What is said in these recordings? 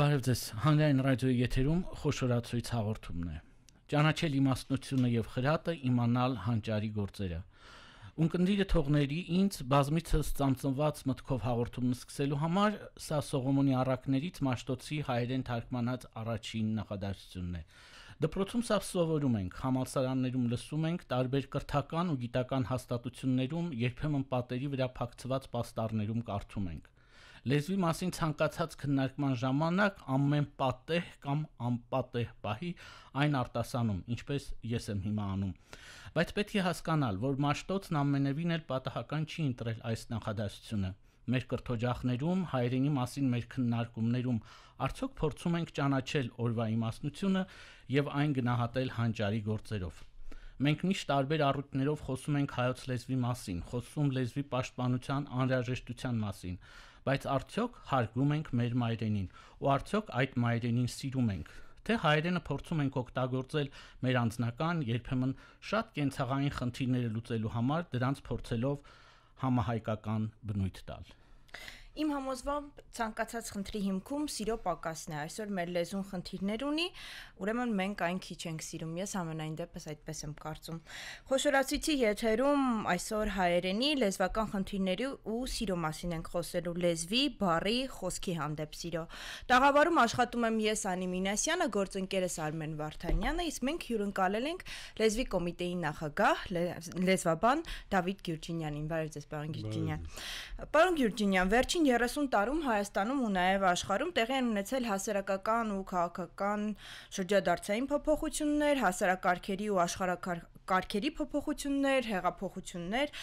Բարև ձեզ։ Հանրային ռադիոյի եթերում խոշորացույց հաղորդումն է։ Ճանաչել իմաստնությունը եւ խրատը, իմանալ հանճարի գործերը։ Ունկնդիրը թողների ինձ բազմիցս ծամծնված մտքով հաղորդումն սկսելու համար սա Սողոմոնի առակներից Մաշտոցի հայերեն թարգմանած առաջին նախադասությունն է։ Դպրոցում սա սովորում ենք, համալսարաններում լսում ենք, տարբեր կրթական ու գիտական հաստատություններում, երբեմն պատերի վրա փակցված պաստառներում կարդում ենք։ Լեզվի մասին ցանկացած քննարկման ժամանակ ամեն պատեհ կամ անպատեհ պահի այն արտասանում, ինչպես ես եմ հիմա անում։ Բայց պետք է հասկանալ, որ Մաշտոցն ամենևին էլ պատահական չի ընտրել այս նախադասությունը մեր կրթօջախներում, հայերենի մասին մեր քննարկումներում արդյոք փորձում ենք ճանաչել օրվա իմաստնությունը եւ այն գնահատել հանճարի գործերով։ Մենք միշտ տարբեր առույթներով խոսում ենք հայոց լեզվի մասին, խոսում լեզվի պաշտպանության անհրաժեշտության մասին, բայց արդյոք հարգում ենք մեր մայրենին ու արդյոք այդ մայրենին սիրում ենք թե հայերենը փորձում ենք օգտագործել մեր անձնական երբեմն շատ կենցաղային խնդիրները լուծելու համար դրանց փորձելով համահայկական բնույթ տալ Իմ համոզվամբ ցանկացած խնդրի հիմքում սիրո պակասն է։ Այսօր մեր լեզուն խնդիրներ ունի, ուրեմն մենք այն քիչ ենք սիրում։ Ես ամենայն դեպս այդպես եմ կարծում։ Խոշորացույցի եթերում այսօր հայերենի լեզվական խնդիրների ու սիրո մասին ենք խոսելու լեզվի, բարի, խոսքի հանդեպ սիրո։ Տաղավարում աշխատում եմ ես Անի Մինասյանը, գործընկերս Արմեն Վարդանյանը, իսկ մենք հյուրընկալել ենք լեզվի կոմիտեի նախագահ լեզվաբան Դավիթ Գյուրջինյանին։ Բարև ձեզ, պարոն Գյուրջինյան։ Պարոն Գյուրջինյան, վերջին 30 տարում Հայաստանում ու նաև աշխարհում տեղի են ունեցել հասարակական ու քաղաքական շրջադարձային փոփոխություններ, հասարակարգերի ու աշխարհակարգերի փոփոխություններ, հեղափոխություններ։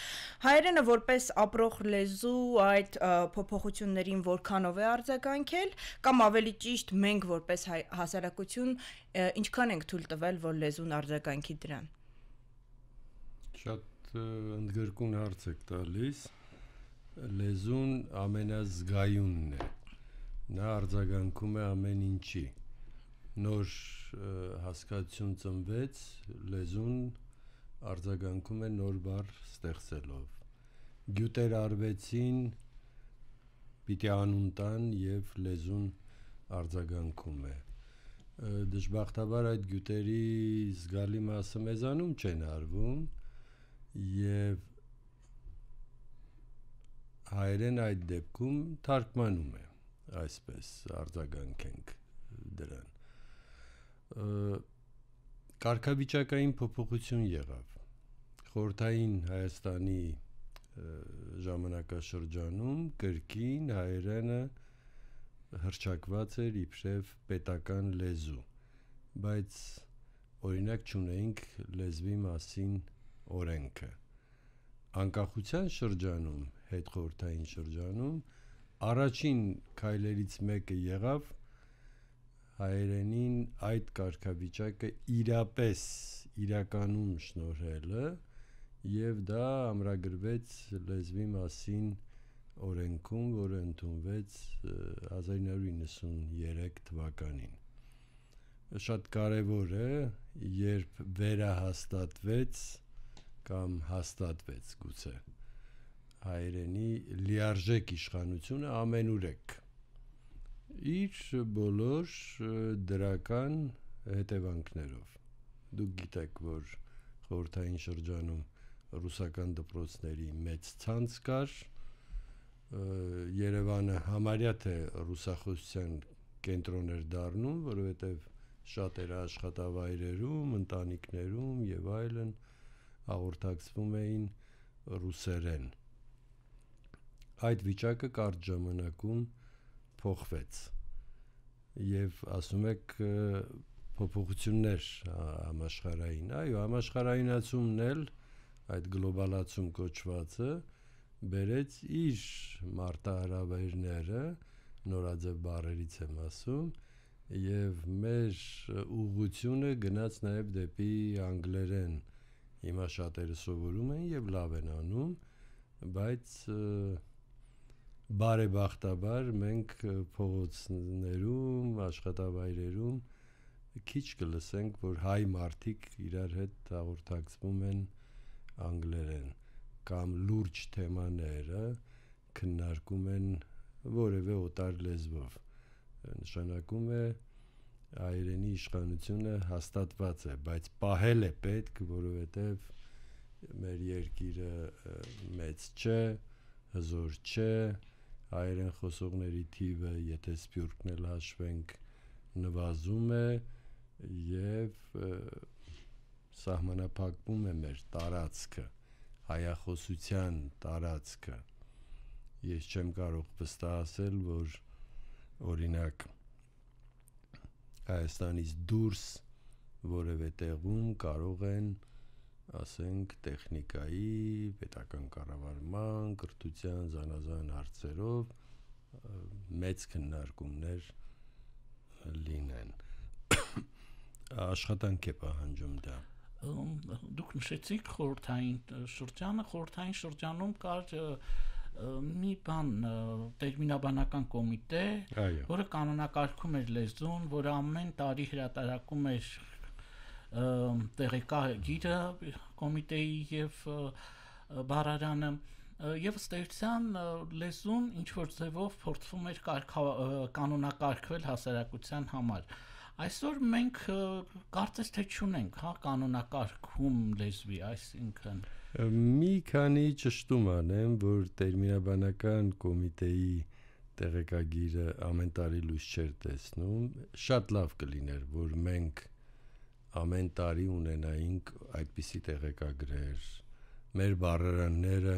Հայերենը որպես ապրող լեզու այդ փոփոխություններին որքանով է արձագանքել, կամ ավելի ճիշտ, մենք որպես հասարակություն ինչքան ենք թույլ տվել, որ լեզուն արձագանքի դրան։ Շատ ընդգրկուն հարց եք տալիս լեզուն ամենազգայունն է։ Նա արձագանքում է ամեն ինչի։ Նոր հասկացություն ծնվեց, լեզուն արձագանքում է նոր բառ ստեղծելով։ Գյուտեր արվեցին, պիտի անուն տան եւ լեզուն արձագանքում է։ Դժբախտաբար այդ գյուտերի զգալի մասը մեզանում չեն արվում եւ հայերեն այդ դեպքում թարգմանում է այսպես արձագանքենք դրան կարգավիճակային փոփոխություն եղավ խորթային հայաստանի ժամանակաշրջանում կրկին հայերենը հրճակված էր իբրև պետական լեզու բայց օրինակ ճունեինք լեզվի մասին օրենքը անկախության շրջանում հետ խորթային շրջանում առաջին քայլերից մեկը եղավ հայերենին այդ կարգավիճակը իրապես իրականում շնորհելը եւ դա ամրագրվեց լեզվի մասին օրենքում, որը ընդունվեց 1993 թվականին։ Շատ կարևոր է, երբ վերահաստատվեց կամ հաստատվեց գուցե հայերենի լիարժեք իշխանությունը ամենուրեք իր բոլոր դրական հետևանքներով դուք գիտեք որ խորթային շրջանում ռուսական դպրոցների մեծ ցանց կար Երևանը համարյա թե ռուսախոսության կենտրոն էր դառնում որովհետև շատերը աշխատավայրերում, ընտանիքներում եւ այլն հաղորդակցվում էին ռուսերեն այդ վիճակը կարճ ժամանակում փոխվեց եւ ասում եք փոփոխություններ համաշխարային այո համաշխարայինացումն էլ այդ գլոբալացում կոչվածը բերեց իր մարտահրավերները նորաձև բարերից եմ ասում եւ մեր ուղությունը գնաց նաեւ դեպի անգլերեն հիմա շատերը սովորում են եւ լավ են անում բայց և, բարեբախտաբար մենք փողոցներում, աշխատավայրերում քիչ կլսենք, որ հայ մարդիկ իրար հետ հաղորդակցվում են անգլերեն կամ լուրջ թեմաները քննարկում են որևէ օտար լեզվով նշանակում է հայերենի իշխանությունը հաստատված է, բայց պահել է պետք, որովհետև մեր երկիրը մեծ չէ, հզոր չէ, հայերեն խոսողների թիվը, եթե Սփյուռքն էլ հաշվենք, նվազում է եւ սահմանափակվում է մեր տարածքը, հայախոսության տարածքը։ Ես չեմ կարող վստահ ասել, որ օրինակ Հայաստանից դուրս որևէ տեղում կարող են ասենք տեխնիկայի, պետական կառավարման, կրթության զանազան հարցերով մեծ քննարկումներ լինեն։ Աշխատանք է պահանջում դա։ Դուք նշեցիք խորթային շրջանը, խորթային շրջանում կար մի բան տերմինաբանական կոմիտե, որը կանոնակարգում էր լեզուն, որը ամեն տարի հրատարակում էր տեղեկա գիրը կոմիտեի եւ բարարանը եւ ստեղծան լեզուն ինչ որ ձևով փորձվում էր կանոնակարգվել հասարակության համար այսօր մենք կարծես թե չունենք հա կանոնակարգում լեզվի այսինքն մի քանի ճշտում անեմ որ տերմինաբանական կոմիտեի տեղեկագիրը ամեն տարի լույս չեր տեսնում շատ լավ կլիներ որ մենք ամեն տարի ունենայինք այդպիսի տեղեկագրեր։ Մեր բարերանները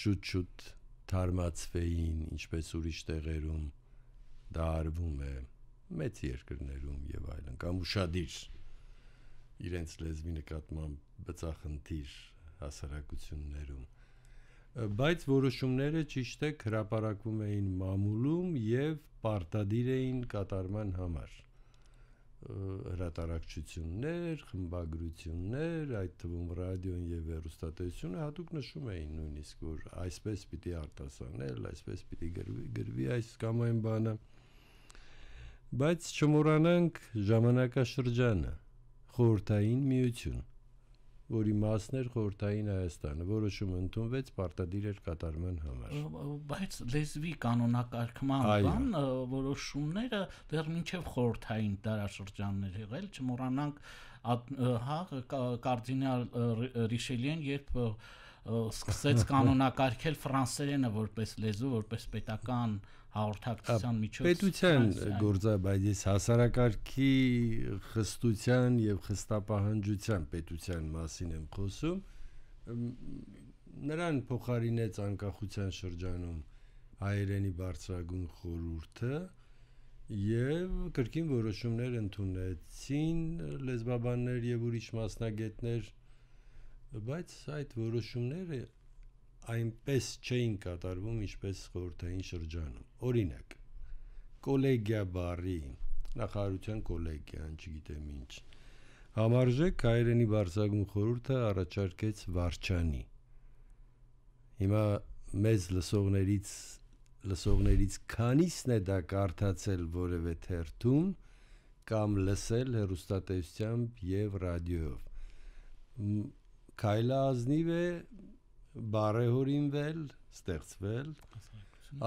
շուտ-շուտ թարմացվեին, ինչպես ուրիշ տեղերում դա արվում է մեծ երկրներում եւ այլն, կամ ուրشادիր իրենց լեզվի նկատմամբ բծախնդիր հասարակություններում բայց որոշումները ճիշտ է հրապարակվում էին մամուլում եւ պարտադիր էին կատարման համար հրատարակչություններ, խմբագրություններ, այդ թվում ռադիոն եւ հեռուստատեսությունը հատուկ նշում էին նույնիսկ որ այսպես պիտի արտասանել, այսպես պիտի գրվի, գրվի այս կամ այն բանը։ Բայց չմոռանանք ժամանակաշրջանը, խորհրդային միություն որի մասն էր խորտային Հայաստանը, որոշում ընդունվեց պարտադիր էր կատարման համար։ Բայց լեզվի կանոնակարգման բան որոշումները դեռ մինչև խորտային դարաշրջաններ եղել, չմոռանանք հա կարդինալ Ռիշելիեն, երբ սկսեց կանոնակարգել ֆրանսերենը որպես լեզու, որպես պետական հաղորդակցության միջոց։ Պետության գործը, բայց ես հասարակարգի խստության եւ խստապահանջության պետության մասին եմ խոսում։ Նրան փոխարինեց անկախության շրջանում հայերենի բարձրագույն խորհուրդը եւ կրկին որոշումներ ընդունեցին լեզվաբաններ եւ ուրիշ մասնագետներ բայց այդ որոշումները այնպես չէին կատարվում, ինչպես խորհրդային շրջանում։ Օրինակ, կոլեգիա բարի, նախարարության կոլեգիան, չգիտեմ ինչ։ Համարժեք հայերենի բարձագույն խորհուրդը առաջարկեց Վարչանի։ Հիմա մեզ լսողներից լսողներից քանիսն է դա կարդացել որևէ թերթում կամ լսել հեռուստատեսությամբ եւ ռադիոյով։ Քայլա ազնիվ է բարեհորինվել, ստեղծվել,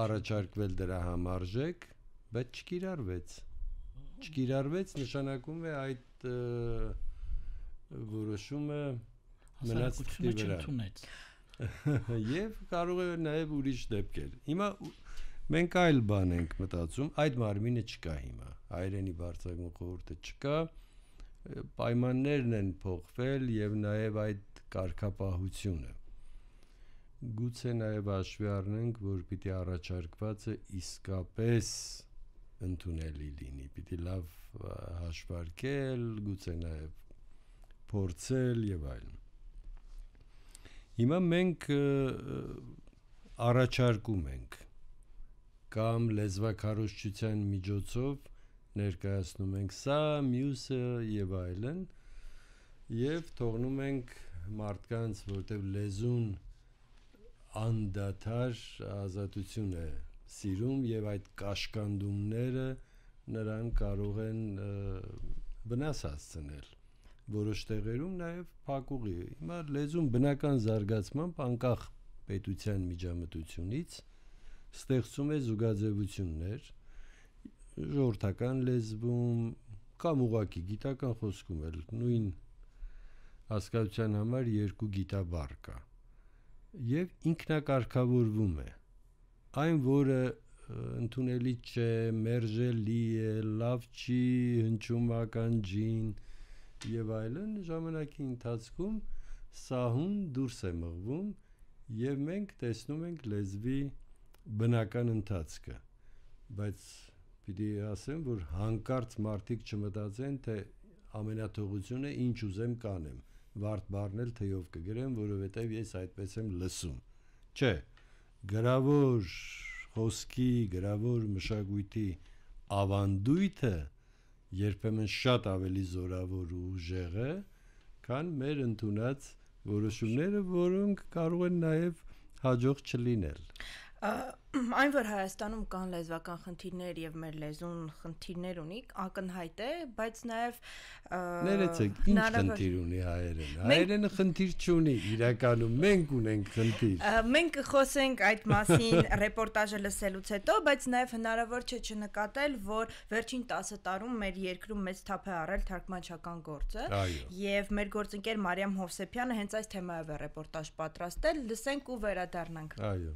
առաջարկվել դրա համարժեք, բայց չկիրառվեց։ Չկիրառվեց նշանակում է այդ որոշումը մնաց դիվրա։ Եվ կարող է նաև ուրիշ դեպքեր։ Հիմա մենք այլ բան ենք մտածում, այդ մարմինը չկա հիմա։ Հայրենի բարձրագույն խորհուրդը չկա, պայմաններն են փոխվել եւ նաեւ այդ կարգապահությունը գուցե նաև հաշվի առնենք, որ պիտի առաջարկվածը իսկապես ընդունելի լինի, պիտի լավ հաշվարկել, գուցե նաև փորձել եւ այլն։ Հիմա մենք առաջարկում ենք կամ լեզվակարոշչության միջոցով ներկայացնում ենք սա, մյուսը եւ այլն եւ թողնում ենք մարդկանց, որտեղ լեզուն անդադար ազատություն է սիրում եւ այդ կաշկանդումները նրան կարող են վնաս հասցնել որոշ տեղերում նաեւ փակուղի հիմա լեզուն բնական զարգացմամբ անկախ պետության միջամտությունից ստեղծում է զուգաձևություններ ժողովրդական լեզվում կամ ուղակի գիտական խոսքում էլ նույն հասկացության համար երկու գիտաբար կա։ Ա, եւ ինքնակարգավորվում է այն որը ընդունելի չէ մերժելի է լավ չի հնչում ականջին եւ այլն ժամանակի ընթացքում սահուն դուրս է մղվում եւ մենք տեսնում ենք լեզվի բնական ընթացքը բայց պիտի ասեմ որ հանկարծ մարդիկ չմտածեն թե ամենաթողությունը ինչ ուզեմ կանեմ վարդ բառնել թեյով կգրեմ, որովհետև ես այդպես եմ լսում։ Չէ, գրավոր խոսքի, գրավոր մշակույթի ավանդույթը երբեմն շատ ավելի զորավոր ու ուժեղ է, քան մեր ընդունած որոշումները, որոնք կարող են նաև հաջող չլինել։ Այն որ Հայաստանում կան լեզվական խնդիրներ եւ մեր լեզուն խնդիրներ ունի, ակնհայտ է, բայց նաեւ Ներեցեք, ինչ խնդիր ունի հայերեն։ Հայերենը խնդիր չունի, իրականում մենք ունենք խնդիր։ Մենք կխոսենք այդ մասին ռեպորտաժը լսելուց հետո, բայց նաեւ հնարավոր չէ չնկատել, որ վերջին 10 տարում մեր երկրում մեծ թափ է առել թարգմանչական գործը, եւ մեր գործընկեր Մարիամ Հովսեփյանը հենց այս թեմայով է ռեպորտաժ պատրաստել, լսենք ու վերադառնանք։ Այո։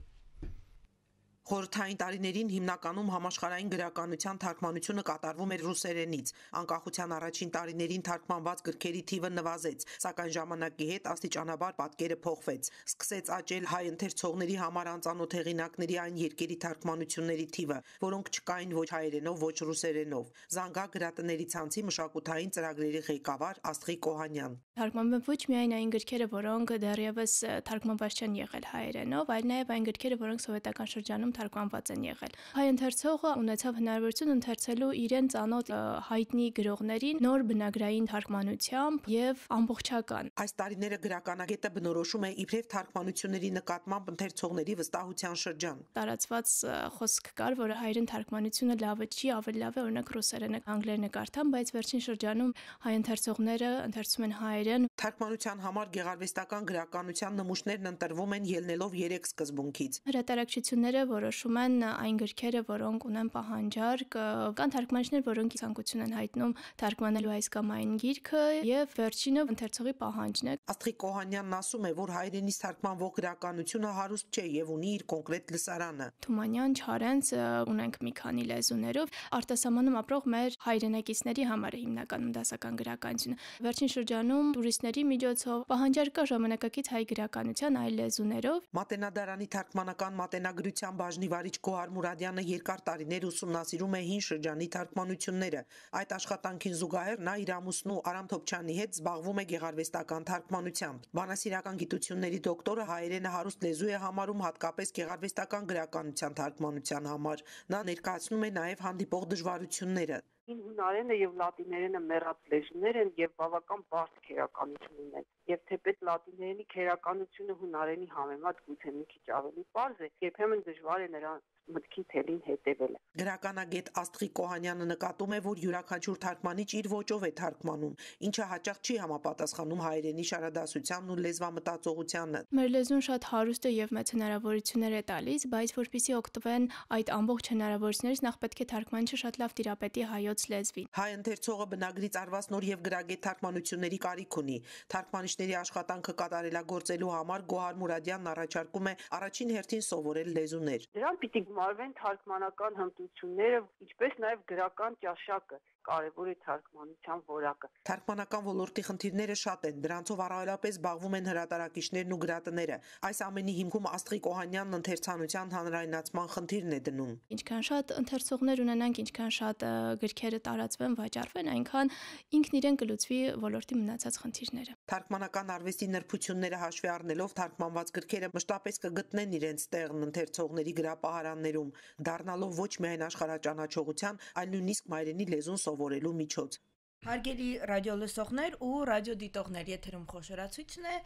Խորհրդային տարիներին հիմնականում համաշխարհային գրականության թարգմանությունը կատարվում էր ռուսերենից։ Անկախության առաջին տարիներին թարգմանված գրքերի թիվը նվազեց, սակայն ժամանակի հետ աստիճանաբար պատկերը փոխվեց։ Սկսեց աճել հայ ընթերցողների համար անծանոթ հեղինակների այն երկերի թարգմանությունների թիվը, որոնք չկային ոչ հայերենով, ոչ ռուսերենով։ Զանգա գրատների ցանցի մշակութային ծրագրերի ղեկավար Աստղի Կոհանյան։ Թարգմանվում ոչ միայն այն գրքերը, որոնք դեռևս թարգմանված չեն եղել հայերենով, այլ նաև այն գրքերը, որոնք սովետական շրջանում թարգմանված են եղել։ Հայ ընթերցողը ունեցավ հնարավորություն ընթերցելու իրեն ծանոթ հայտնի գրողներին նոր բնագրային թարգմանությամբ եւ ամբողջական։ Այս տարիները գրականագետը բնորոշում է իբրև թարգմանությունների նկատմամբ ընթերցողների վստահության շրջան։ Տարածված խոսք կար, որ հայերեն թարգմանությունը լավը չի, ավելի լավ է օրինակ ռուսերեն, անգլերեն կարդան, բայց վերջին շրջանում հայ ընթերցողները ընթերցում են հայերեն։ Թարգմանության համար գեղարվեստական գրականության նմուշներն ընտրվում են ելնելով 3 սկզբունքից։ Հրատարակչությունները, որ որոշում են այն գրքերը, որոնք ունեն պահանջարկ, կան թարգմանիչներ, որոնք ցանկություն են հայտնում թարգմանելու այս կամ այն գիրքը եւ վերջինը ընթերցողի պահանջն է։ Աստղիկ Կոհանյանն ասում է, որ հայրենից թարգմանվող գրականությունը հարուստ չէ եւ ունի իր կոնկրետ լսարանը։ Թումանյան, Չարենց ունենք մի քանի լեզուներով արտասահմանում ապրող մեր հայրենակիցների համար է հիմնականում դասական գրականությունը։ Վերջին շրջանում տուրիստների միջոցով պահանջարկա ժամանակակից հայ գրականության այլ լեզուներով Մատենադարանի թարգմանական մատենագրության Բաժնի վարիչ Գոհար Մուրադյանը երկար տարիներ ուսումնասիրում է հին շրջանի թարգմանությունները։ Այդ աշխատանքին զուգահեռ նա իր ամուսնու Արամ Թոփչյանի հետ զբաղվում է գեղարվեստական թարգմանությամբ։ Բանասիրական գիտությունների դոկտորը հայերենը հարուստ լեզու է համարում հատկապես գեղարվեստական գրականության թարգմանության համար։ Նա ներկայացնում է նաև հանդիպող դժվարությունները հին հունարենը եւ լատիներենը մեռած լեզուներ են եւ բավական բարդ քերականություն ունեն։ Եվ թեպետ լատիներենի քերականությունը հունարենի համեմատ գուցե մի քիչ ավելի པարզ է, երբեմն դժվար է նրան մտքի թելին հետևել։ Գրականագետ Աստղի Կոհանյանը նկատում է, որ յուրաքանչյուր թարգմանիչ իր ոճով է թարգմանում, ինչը հաճախ չի համապատասխանում հայերենի շարադասությանն ու լեզվամտածողությանը։ Մեր լեզուն շատ հարուստ է եւ մեծ հնարավորություններ է տալիս, բայց որpիսի օգտվեն այդ ամբողջ հնարավորություններից, նախ պետք է թարգմանիչը շատ լավ դիրապետի հայոց լեզվին։ Հայ ընթերցողը բնագրից արվասնոր եւ գրագետ թարգմանությունների կարիք ունի։ Թարգմանիչների աշխատանքը կատարելագործելու համար Գոհար Մուրադյանն առաջարկում է առաջին հերթին սովորել լեզուներ։ Դրան պիտի կիրառվեն թարգմանական հմտությունները, ինչպես նաև գրական ճաշակը կարևոր է թարգմանության որակը։ Թարգմանական ոլորտի խնդիրները շատ են, դրանցով առավելապես զբաղվում են հրատարակիչներն ու գրատները։ Այս ամենի հիմքում Աստղիկ Օհանյանն ընթերցանության հանրայնացման խնդիրն է դնում։ Ինչքան շատ ընթերցողներ ունենանք, ինչքան շատ գրքերը տարածվեն, վաճառվեն, այնքան ինքն իրեն կլուծվի ոլորտի մնացած խնդիրները։ Թարգմանական արվեստի նրբությունները հաշվի առնելով թարգմանված գրքերը մշտապես կգտնեն իրենց տեղն ընթերցողների գրապահարաններում, դառնալով ոչ միայն աշխարհաճանաչողության, այլ նույնիսկ մայրենի լեզուն սովորող ձևավորելու միջոց։ Հարգելի ռադիոլսողներ ու ռադիոդիտողներ, եթերում խոշորացույցն է։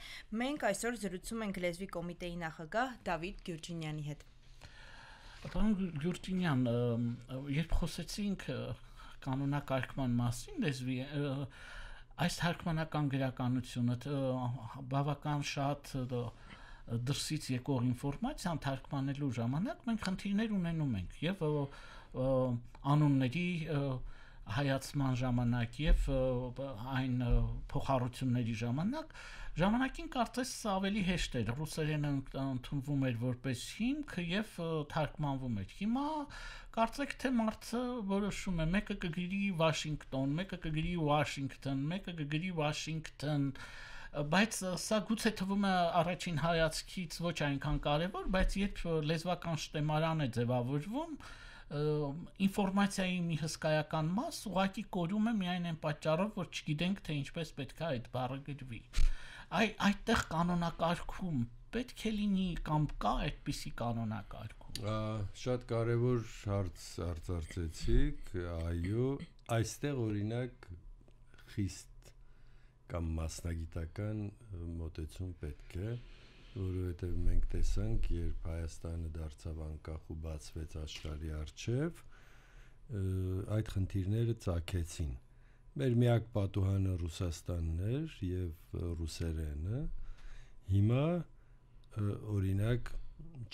Մենք այսօր զրուցում ենք լեզվի կոմիտեի նախագահ Դավիթ Գյուրջինյանի հետ։ Պարոն Գյուրջինյան, երբ խոսեցինք կանոնակարգման մասին, լեզվի այս հարկմանական գրականությունը բավական շատ դրսից եկող ինֆորմացիան թարգմանելու ժամանակ մենք խնդիրներ ունենում ենք եւ անունների և, հայացման ժամանակ եւ այն փոխառությունների ժամանակ ժամանակին կարծես ավելի հեշտ էր ռուսերենը ընդունվում էր որպես հիմք եւ թարգմանվում էր հիմա կարծեք թե մարդը որոշում է մեկը կգրի Վաշինգտոն մեկը կգրի Վաշինգտոն մեկը կգրի Վաշինգտոն բայց սա գուցե թվում է առաջին հայացքից ոչ այնքան կարևոր բայց երբ լեզվական շտեմարան է ձևավորվում ինֆորմացիայի մի հսկայական մաս ուղակի կորում է միայն այն պատճառով, որ չգիտենք թե ինչպես պետք է այդ բառը գրվի։ Այ այդտեղ կանոնակարգում պետք է լինի կամ կա այդպիսի կանոնակարգում։ Շատ կարևոր հարց արձարծեցիք, այո, այստեղ օրինակ խիստ կամ մասնագիտական մոտեցում պետք է։ Ա, որովհետև մենք տեսանք, երբ Հայաստանը դարձավ անկախ ու բացվեց աշխարհի առջև, այդ խնդիրները ցակեցին։ Մեր միակ պատուհանը Ռուսաստանն էր եւ ռուսերենը։ Հիմա օրինակ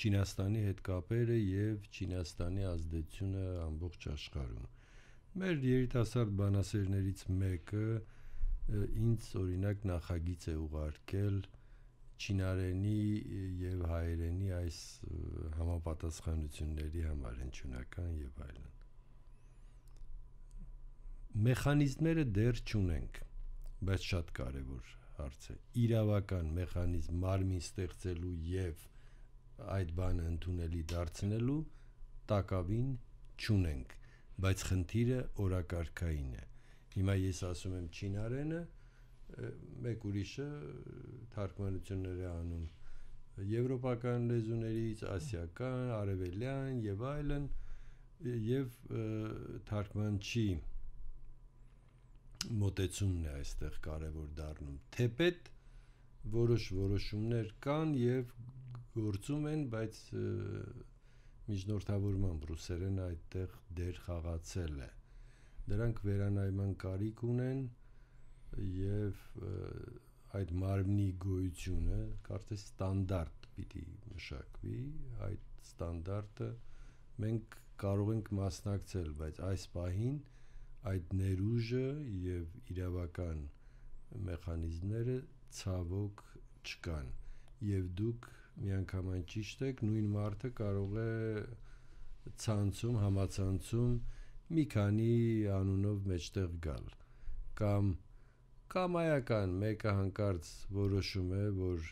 Չինաստանի հետ կապերը եւ Չինաստանի ազդեցությունը ամբողջ աշխարհում։ Մեր երիտասարդ բանասերներից մեկը ինձ օրինակ նախագիծ է ուղարկել, որ չինարենի եւ հայերենի այս համապատասխանությունների համար հնչյունական եւ այլն մեխանիզմները դեռ չունենք բայց շատ կարեւոր հարց է իրավական մեխանիզմ մարմին ստեղծելու եւ այդ բանը ընդունելի դարձնելու տակավին չունենք բայց խնդիրը օրակարգային է հիմա ես ասում եմ չինարենը մեկ ուրիշը թարգմանություններ է անում եվրոպական լեզուներից, ասիական, արևելյան եւ այլն եւ թարգմանչի մոտեցումն է այստեղ կարևոր դառնում։ Թեպետ որոշ որոշումներ կան եւ գործում են, բայց միջնորդավորման ռուսերեն այդտեղ դեր խաղացել է։ Դրանք վերանայման կարիք ունեն, եւ այդ մարմնի գոյությունը կարծես ստանդարտ պիտի մշակվի այդ ստանդարտը մենք կարող ենք մասնակցել բայց այս պահին այդ ներուժը եւ իրավական մեխանիզմները ցավոք չկան եւ դուք միանգամայն ճիշտ եք նույն մարդը կարող է ցանցում համացանցում մի քանի անունով մեջտեղ գալ կամ կամայական մեկը հանկարծ որոշում է, որ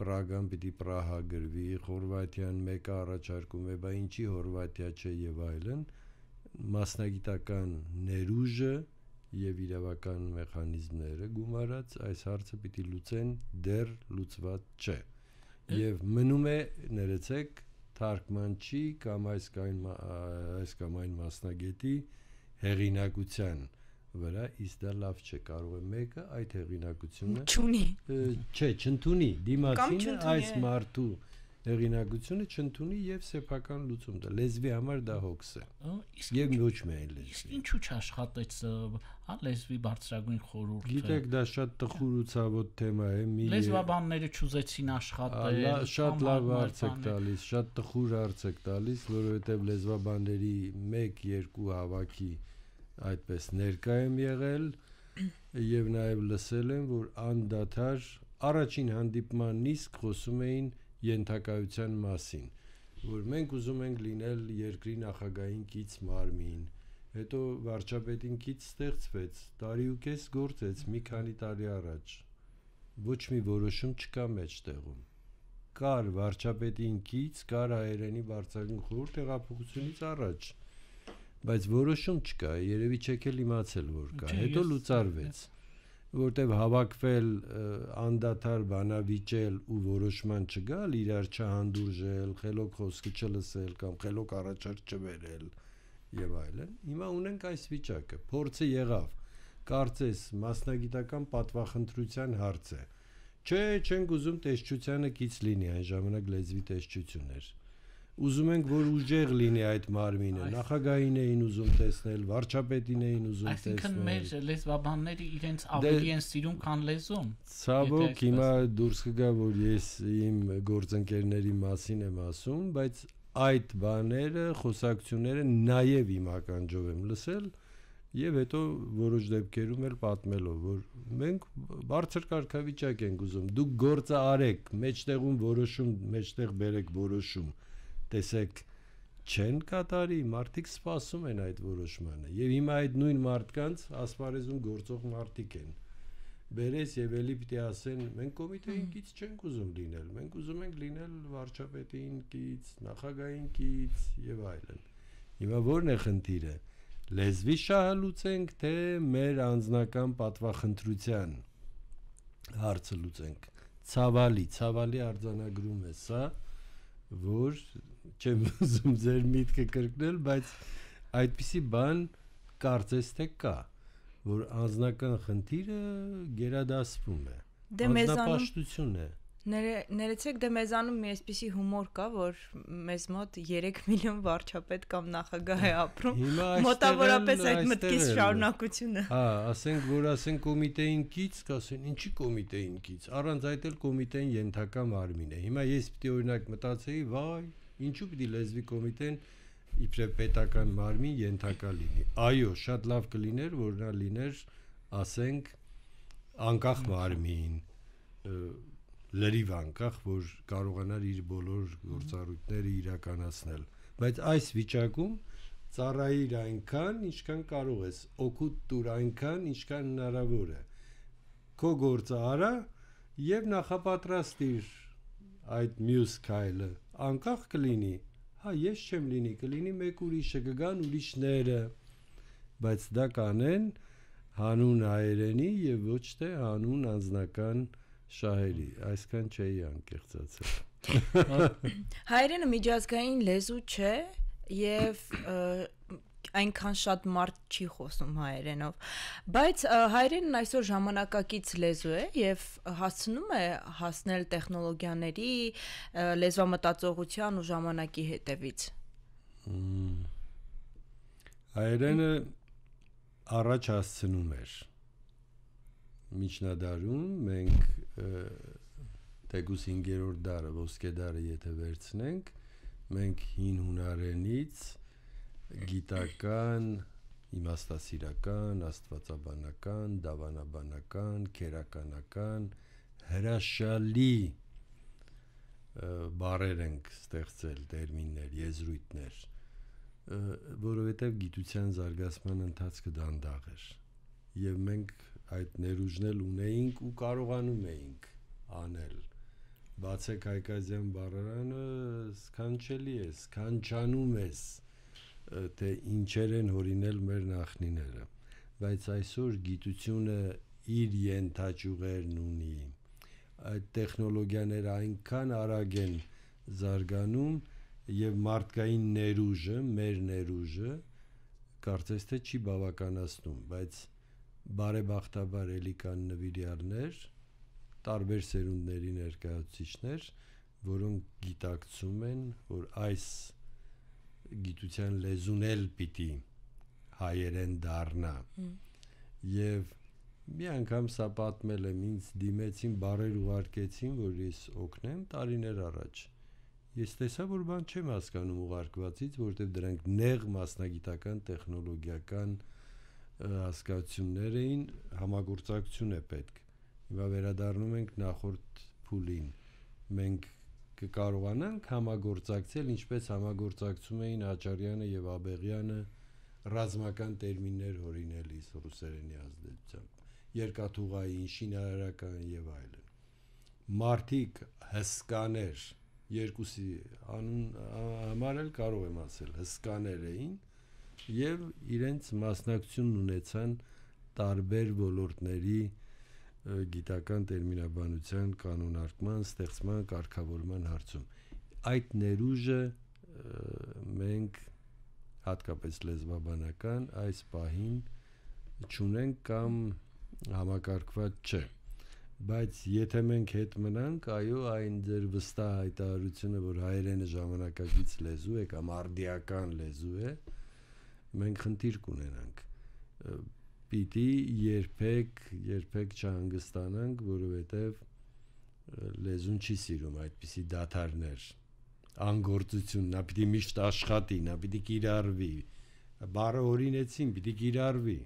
Պրագան պիտի Պրահա գրվի, Խորվաթիան մեկը առաջարկում է, բա ինչի Խորվաթիա չէ եւ այլն, մասնագիտական ներուժը եւ իրավական մեխանիզմները գումարած այս հարցը պիտի լուծեն դեռ լուծված չէ եւ մնում է ներեցեք թարգմանչի կամ այս կամ այս կամ այն մասնագետի հեղինակության վրա, իսկ դա լավ չէ, կարող է մեկը այդ հեղինակությունը չունի։ Չէ, չընդունի դիմացինը այս մարդու հեղինակությունը չընդունի եւ սեփական լուծում դա լեզվի համար դա հոգս է իսկ եւ ոչ միայն լեզվի ինչու՞ չաշխատեց հա լեզվի բարձրագույն խորհուրդը գիտեք դա շատ տխուր ու ցավոտ թեմա է մի լեզվաբանները չուզեցին աշխատել շատ լավ հարց եք տալիս շատ տխուր հարց եք տալիս որովհետեւ լեզվաբանների 1 2 հավաքի այդպես ներկա եմ եղել եւ նաեւ լսել եմ, որ անդադար առաջին հանդիպման իսկ խոսում էին յենթակայության մասին, որ մենք ուզում ենք լինել երկրի նախագահային կից մարմին։ Հետո վարչապետին կից ստեղծվեց, տարի ու կես գործեց մի քանի տարի առաջ։ Ոչ մի որոշում չկա մեջտեղում։ Կար վարչապետին կից, կար հայերենի վարչական խորհուրդ հեղափոխությունից առաջ բայց որոշում չկա, երևի չեք էլ իմացել որ կա։ Հետո լուծարվեց որտեվ հավաքվել անդադար բանավիճել ու որոշման չգալ, իրար չհանդուրժել, խելոք խոսքը չլսել կամ խելոք առաջարկ չբերել եւ այլն։ Հիմա ունենք այս վիճակը։ Փորձը եղավ։ Կարծես մասնագիտական պատվախնդրության հարց է։ Չէ, չենք ուզում տեսչությանը կից լինի, այն ժամանակ լեզվի տեսչություն էր ուզում ենք որ ուժեղ լինի այդ մարմինը նախագահին էին ուզում տեսնել վարչապետին էին ուզում տեսնել այսինքն մեր լեզվաբանները իրենց դե- ավելի են սիրում քան լեզուն ցավոք հիմա դուրս կգա որ ես իմ գործընկերների մասին եմ ասում բայց այդ բաները խոսակցությունները նաև իմ ականջով եմ լսել Եվ հետո որոշ դեպքերում էլ պատմելով, որ մենք բարձր կարգավիճակ ենք ուզում, դուք գործը արեք, մեջտեղում որոշում, մեջտեղ բերեք որոշում տեսեք չեն կատարի, մարդիկ սպասում են այդ որոշմանը։ Եվ հիմա այդ նույն մարդկանց ասպարեզում գործող մարդիկ են։ Բերես եւ ելի պիտի ասեն, մենք կոմիտեին կից չենք ուզում լինել, մենք ուզում ենք լինել վարչապետին կից, նախագահային կից եւ այլն։ Հիմա ո՞րն է խնդիրը։ Լեզվի շահալուցենք, թե մեր անձնական պատվախնդրության հարցը լուծենք։ Ցավալի, ցավալի արձանագրում է սա, որ չեմ ուզում ձեր միտքը կրկնել, բայց այդպիսի բան կարծես թե կա, որ անձնական խնդիրը գերադասվում է։ Դե մեզանում է։ Ներեցեք, դե մեզանում մի այսպիսի հումոր կա, որ մեզ մոտ 3 միլիոն վարչապետ կամ նախագահ է ապրում։ Մոտավորապես այդ մտքից շարունակությունը։ Հա, ասենք, որ ասենք կոմիտեին կից, կասեն, ինչի կոմիտեին կից։ Առանց այդ էլ կոմիտեին ենթակա մարմին է։ Հիմա ես պիտի օրինակ մտածեի, վայ, Ինչու պիտի լեզվի կոմիտեն իբրև պետական մարմին ենթակա լինի։ Այո, շատ լավ կլիներ, որ նա լիներ, ասենք, անկախ մարմին, լրիվ անկախ, որ կարողանար իր բոլոր գործառույթները իրականացնել։ Բայց այս վիճակում ծառայիր այնքան, ինչքան կարող ես, օգուտ տուր այնքան, ինչքան հնարավոր է։ Քո գործը արա եւ նախապատրաստիր այդ մյուս քայլը անկախ կլինի։ Հա ես չեմ լինի, կլինի մեկ ուրիշը, կգան ուրիշները, բայց դա կանեն հանուն հայերենի եւ ոչ թե հանուն անձնական շահերի։ Այսքան չէի անկեղծացել։ հա, Հայերենը միջազգային լեզու չէ եւ այնքան շատ մարդ չի խոսում հայերենով, բայց հայերենն այսօր ժամանակակից լեզու է եւ հասնում է հասնել տեխնոլոգիաների, լեզվամտածողության ու ժամանակի հետևից։ Հայերենը առաջ հասցնում էր միջնադարում մենք տեղուս 5-րդ դարը, ոսկե դարը եթե վերցնենք, մենք հին հունարենից գիտական, իմաստասիրական, աստվածաբանական, դավանաբանական, քերականական, հրաշալի բարեր ենք ստեղծել, տերմիններ, եզրույթներ, որովհետև գիտության զարգացման ընթացքը դանդաղ էր։ Եվ մենք այդ ներուժն էլ ունեինք ու կարողանում էինք անել բացեք Հայկազյան բարարանը սքանչելի է, սքանչանում ես, սքանչանում ես թե ինչեր են հորինել մեր նախնիները բայց այսօր գիտությունը իր ենթաճյուղերն ունի այդ տեխնոլոգիաները այնքան արագ են զարգանում եւ մարդկային ներուժը մեր ներուժը կարծես թե չի բավականացնում բայց բարեբախտաբար ելի կան նվիրյալներ տարբեր սերունդների ներկայացուցիչներ որոնք գիտակցում են որ այս գիտության լեզուն էլ պիտի հայերեն դառնա։ Եվ մի անգամ սա պատմել եմ, ինձ դիմեցին, բարեր ուղարկեցին, որ ես օգնեմ տարիներ առաջ։ Ես տեսա, որ բան չեմ հասկանում ուղարկվածից, որտեվ դրանք նեղ մասնագիտական, տեխնոլոգիական հասկացություններ էին, համագործակցություն է պետք։ Հիմա վերադառնում ենք նախորդ փուլին։ Մենք կկարողանանք համագործակցել, ինչպես համագործակցում էին Աճարյանը եւ Աբեղյանը ռազմական տերմիններ հորինելիս ռուսերենի ազդեցությամբ, երկաթուղային, շինարարական եւ այլն։ Մարտիկ հսկաներ երկուսի անուն համար էլ կարող եմ ասել հսկաներ էին եւ իրենց մասնակցությունն ունեցան տարբեր ոլորտների գիտական տերմինաբանության կանոնարկման, ստեղծման, կարգավորման հարցում։ Այդ ներուժը մենք հատկապես լեզվաբանական այս պահին չունենք կամ համակարգված չէ։ Բայց եթե մենք հետ մնանք, այո, այն ձեր վստահ հայտարարությունը, որ հայերենը ժամանակակից լեզու է կամ արդիական լեզու է, մենք խնդիր կունենանք պիտի երբեք երբեք չհանգստանանք, որովհետև լեզուն չի սիրում այդպիսի դաթարներ անգործություն, նա պիտի միշտ աշխատի, նա պիտի կիրառվի։ Բարը օրինեցին, պիտի կիրառվի։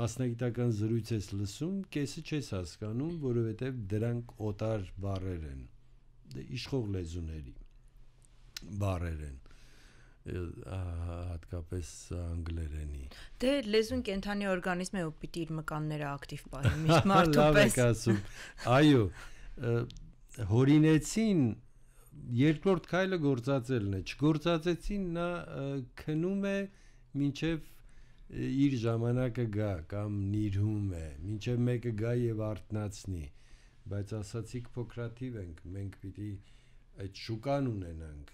Մասնագիտական զրույց ես լսում, կեսը չես հասկանում, որովհետև դրանք օտար բարեր են։ Դե իշխող լեզուների բարեր են հատկապես անգլերենի։ Դե լեզուն կենթանի օրգանիզմ է, որ պիտի իր մկանները ակտիվ պահի միշտ մարդու պես։ Լավ եք ասում։ Այո, հորինեցին երկրորդ քայլը գործածելն է։ Չգործածեցին նա քնում է մինչև իր ժամանակը գա կամ նիրհում է, մինչև մեկը գա եւ արտնացնի։ Բայց ասացիք փոքրաթիվ ենք, մենք պիտի այդ շուկան ունենանք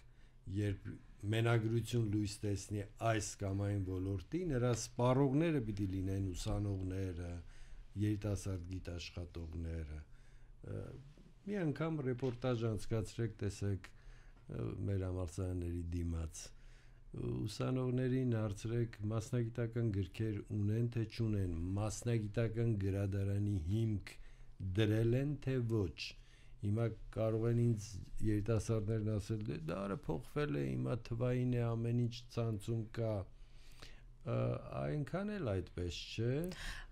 երբ մենագրություն լույս տեսնի այս կամ այն ոլորտի, նրա սպառողները պիտի լինեն ուսանողները, երիտասարդ գիտաշխատողները։ Մի անգամ ռեպորտաժ անցկացրեք, տեսեք մեր համալսարանների դիմաց ուսանողներին հարցրեք մասնագիտական գրքեր ունեն թե չունեն, մասնագիտական գրադարանի հիմք դրել են թե ոչ։ Հիմա կարող են ինձ երիտասարդներն ասել, դե դարը փոխվել է, հիմա թվային է, ամեն ինչ ցանցում կա, այնքան էլ այդպես չէ։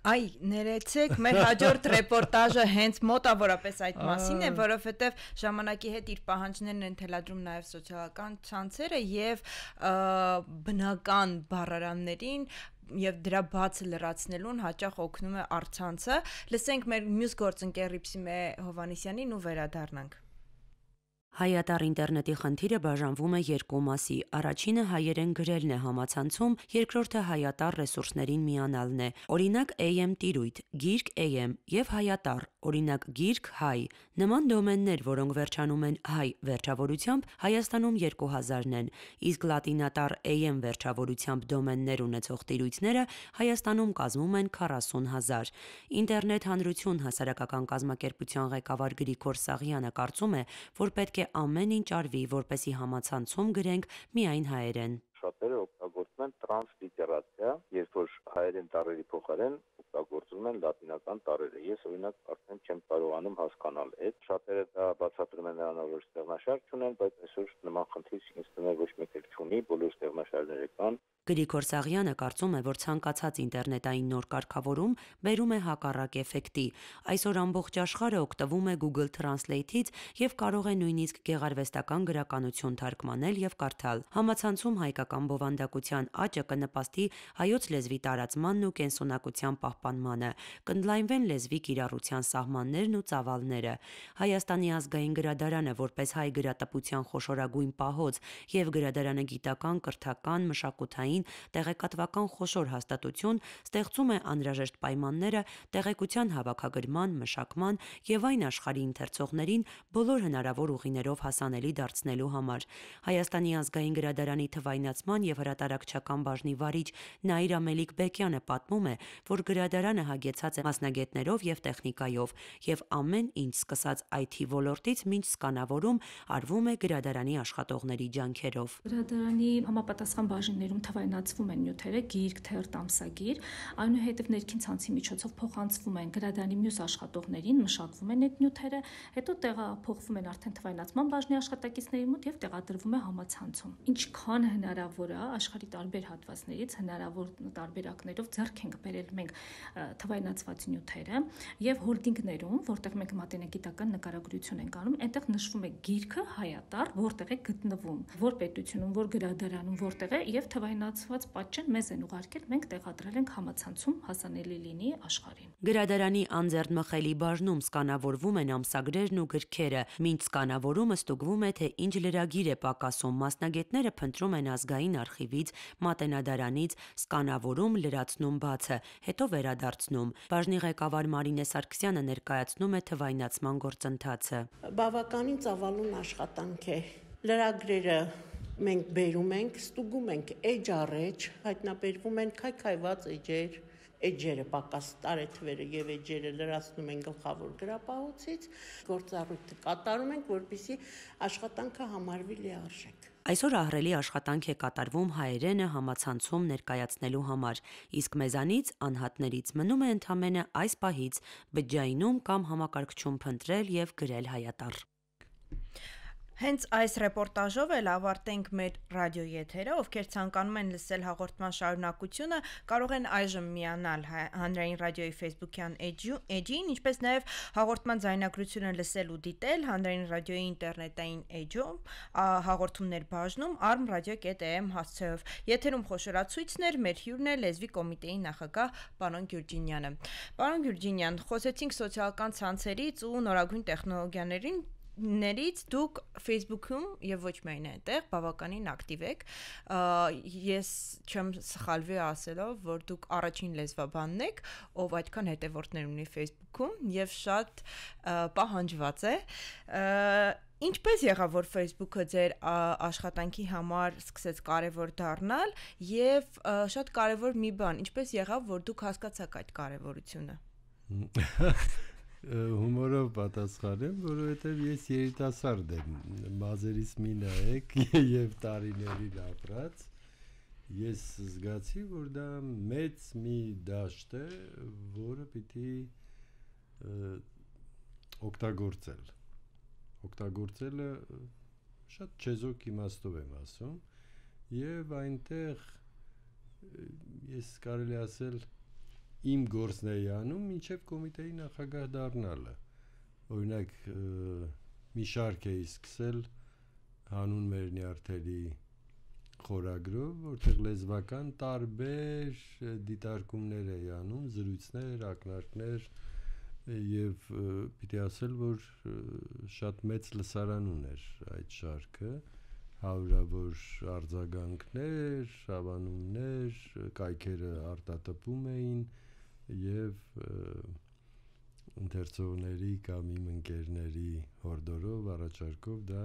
Այ ներեցեք, մեր հաջորդ ռեպորտաժը հենց մոտավորապես այդ մասին է, որովհետև ժամանակի հետ իր պահանջներն են թելադրում նաև սոցիալական ցանցերը եւ բնական բարարաններին եւ դրա բացը լրացնելուն հաճախ օգնում է արցանցը։ Լսենք մեր մյուս գործընկեր Ռիփսիմե Հովանիսյանին ու վերադառնանք։ Հայատար ինտերնետի խնդիրը բաժանվում է երկու մասի։ Առաջինը հայերեն գրելն է համացանցում, երկրորդը հայատար ռեսուրսներին միանալն է։ Օրինակ AM տիրույթ, գիրք AM եւ հայատար, օրինակ գիրք հայ, Նման դոմեններ, որոնք վերջանում են հայ վերջավորությամբ, Հայաստանում 2000-ն են, իսկ լատինատառ AM վերջավորությամբ դոմեններ ունեցող տիրույթները Հայաստանում կազմում են 40000։ Ինտերնետ հանրություն հասարակական կազմակերպության ղեկավար Գրիգոր Սաղյանը կարծում է, որ պետք է ամեն ինչ արվի, որպեսի համացանցում գրենք միայն հայերեն շատերը օգտագործում են տրանսլիտերացիա, երբ որ հայերեն տառերի փոխարեն օգտագործվում են լատինական տառերը։ Ես օրինակ արդեն չեմ կարողանում հասկանալ այդ։ Շատերը դա բացատրում են նրանով, որ ստեղնաշարժ ունեն, բայց այսօր նման խնդիր ինձ թվում է ոչ մեկը չունի, բոլոր ստեղնաշարժները կան, Գրիգոր Սաղյանը կարծում է, որ ցանկացած ինտերնետային նոր կարգավորում բերում է հակառակ էֆեկտի։ Այսօր ամբողջ աշխարհը օգտվում է Google Translate-ից եւ կարող է նույնիսկ գեղարվեստական գրականություն թարգմանել եւ կարդալ։ Համացանցում հայկական բովանդակության աճը կնպաստի հայոց լեզվի տարածմանն ու կենսունակության պահպանմանը, կընդլայնվեն լեզվի կիրառության սահմաններն ու ծավալները։ Հայաստանի ազգային գրադարանը որպես հայ գրատպության խոշորագույն պահոց եւ գրադարանը գիտական, կրթական, մշակութային համաձայն տեղեկատվական խոշոր հաստատություն ստեղծում է անհրաժեշտ պայմանները տեղեկության հավաքագրման, մշակման եւ այն աշխարհի ընթերցողներին բոլոր հնարավոր ուղիներով հասանելի դարձնելու համար։ Հայաստանի ազգային գրադարանի թվայնացման եւ հրատարակչական բաժնի վարիչ Նաիր Ամելիկ Բեկյանը պատմում է, որ գրադարանը հագեցած է մասնագետներով եւ տեխնիկայով եւ ամեն ինչ սկսած IT ոլորտից մինչ սկանավորում արվում է գրադարանի աշխատողների ջանքերով։ Գրադարանի համապատասխան բաժիններում թվայ գալանացվում են նյութերը՝ գիրք, թերթ, ամսագիր, այնուհետև ներքին ցանցի միջոցով փոխանցվում են գրադարանի մյուս աշխատողներին, մշակվում են այդ նյութերը, հետո տեղափոխվում են արդեն թվայնացման բաժնի աշխատակիցների մոտ եւ տեղադրվում է համացանցում։ Ինչքան հնարավոր է աշխարհի տարբեր հատվածներից հնարավոր տարբերակներով ձեռք ենք բերել մենք թվայնացված նյութերը եւ հոլդինգներում, որտեղ մենք մատենագիտական նկարագրություն ենք անում, այնտեղ նշվում է գիրքը հայատար, որտեղ է գտնվում, որ պետությունում, որ գրադարանում, որտեղ է եւ թվայնաց կազմակերպված պատճեն մեզ են ուղարկել, մենք տեղադրել ենք համացանցում հասանելի լինի աշխարհին։ Գրադարանի անձեռնմխելի բաժնում սկանավորվում են ամսագրերն ու գրքերը, մինչ սկանավորումը ստուգվում է թե ինչ լրագիր է պակասում։ Մասնագետները փնտրում են ազգային արխիվից, մատենադարանից, սկանավորում, լրացնում բացը, հետո վերադարձնում։ Բաժնի ղեկավար Մարինե Սարգսյանը ներկայացնում է թվայնացման գործընթացը։ Բավականին ծավալուն աշխատանք է։ Լրագրերը մենք բերում ենք, ստուգում ենք էջ առեջ, հայտնաբերվում են քայքայված էջեր, էջերը պակաս տարեթվերը եւ էջերը լրացնում են գլխավոր գրապահոցից, գործառույթը կատարում ենք, որպիսի աշխատանքը համարվի լիարժեք։ Այսօր ահրելի աշխատանք է կատարվում հայերենը համացանցում ներկայացնելու համար, իսկ մեզանից անհատներից մնում է ընդամենը այս պահից բջջայինում կամ համակարգչում փնտրել եւ գրել հայատար։ Հենց այս ռեպորտաժով էլ ավարտենք մեր ռադիոյեթերը, ովքեր ցանկանում են լսել հաղորդման շարունակությունը, կարող են այժմ միանալ հանրային ռադիոյի Facebook-յան էջին, ինչպես նաև հաղորդման ձայնագրությունը լսել ու դիտել հանրային ռադիոյի ինտերնետային էջում, հաղորդումներ բաժնում armradio.am հասցեով։ Եթերում խոշորացույցներ մեր հյուրն է լեզվի կոմիտեի նախագահ պարոն Գյուրջինյանը։ Պարոն Գյուրջինյան, խոսեցինք սոցիալական ցանցերից ու նորագույն տեխնոլոգիաներին ներից դուք Facebook-ում եւ ոչ միայն այնտեղ բավականին ակտիվ եք։ Ես չեմ սխալվի ասելով, որ դուք առաջին լեզվաբանն եք, ով այդքան հետևորդներ ունի Facebook-ում եւ շատ պահանջված է։ Ինչպես եղավ, որ Facebook-ը ձեր աշխատանքի համար սկսեց կարևոր դառնալ եւ շատ կարևոր մի բան, ինչպես եղավ, որ դուք հասկացաք այդ կարևորությունը։ Հմ հեշտով պատասխանեմ, որովհետև ես երիտասարդ եմ, մազերից մի նայեք եւ տարիներին ապրած։ Ես զգացի, որ դա մեծ մի դաշտ է, որը պիտի օգտագործել։ Օգտագործելը շատ չեզոք իմաստով եմ ասում, եւ այնտեղ ես կարելի ասել իմ գործն էի անում, ինչև կոմիտեի նախագահ դառնալը օրինակ մի շարք էի սկսել հանուն մեր նյարդերի խորագրով, որտեղ լեզվական տարբեր դիտարկումներ էի անում, զրույցներ, ակնարկներ եւ պիտի ասել, որ շատ մեծ լսարան ուներ այդ շարքը, հարյուրավոր արձագանքներ, հավանումներ, կայքերը արտատպում էին եւ և, և ընթերցողների կամ իմ ընկերների հորդորով առաջարկով դա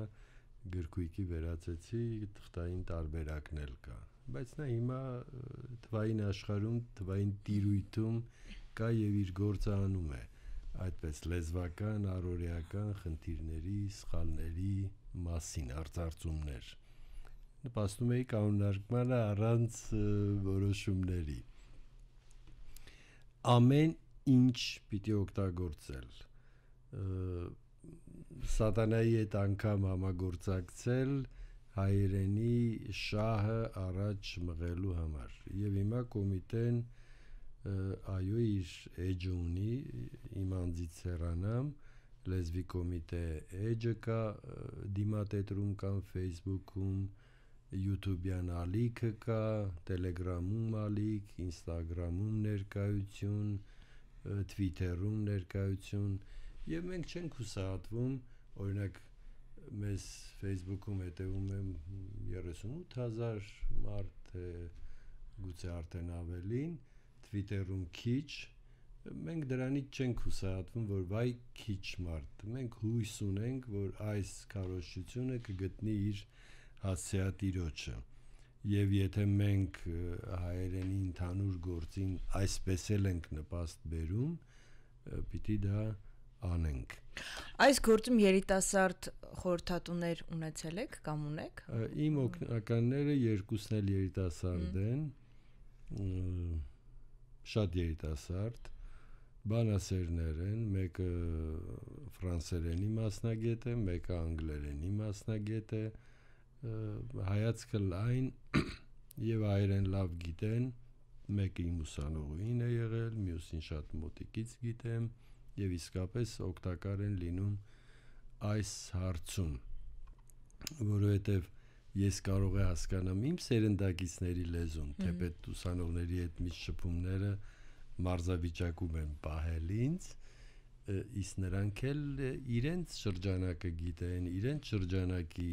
գրքույկի վերացեցի, թղթային տարբերակն էլ կա։ Բայց նա հիմա թվային աշխարհում, թվային տիրույթում կա եւ իր գործը անում է այդպես լեզվական, առօրեական խնդիրների, սխալների մասին արձարծումներ։ Նպաստում էի կանոնարկմանը առանց որոշումների։ Ամեն ինչ պիտի օգտագործել սատանայի այդ անգամ համագործակցել հայերենի շահը առաջ մղելու համար եւ հիմա կոմիտեն այո իր edge ունի իմ անձից հեռանամ լեզվի կոմիտե edge կա դիմատետրում կամ Facebook-ում YouTube-յան ալիքը կա, Telegram-ում ալիք, Instagram-ում ներկայություն, Twitter-ում ներկայություն եւ մենք չենք հուսահատվում, օրինակ մեզ Facebook-ում հետևում եմ 38000 մարդ է, գուցե արդեն ավելին, Twitter-ում քիչ, մենք դրանից չենք հուսահատվում, որ վայ քիչ մարդ։ Մենք հույս ունենք, որ այս կարողությունը կգտնի իր հասցեատիրոջը։ Եվ եթե մենք հայերենի ընդհանուր գործին այսպես էլ ենք նպաստ բերում, պիտի դա անենք։ Այս գործում երիտասարդ խորհրդատուներ ունեցել եք կամ ունեք։ Իմ օգնականները երկուսն էլ երիտասարդ են։ Շատ երիտասարդ բանասերներ են, մեկը ֆրանսերենի մասնագետ է, մեկը անգլերենի մասնագետ է, մեկը հայացքը լայն եւ այրեն լավ գիտեն մեկը իմ ուսանողուին է եղել, մյուսին շատ մոտիկից գիտեմ եւ իսկապես օգտակար են լինում այս հարցում որովհետեւ ես կարող եմ հասկանամ իմ սերնդակիցների լեզուն, թեպետ ուսանողների հետ մի շփումները մարզավիճակում են պահել ինձ, իսկ նրանք էլ իրենց շրջանակը գիտեն, իրենց շրջանակի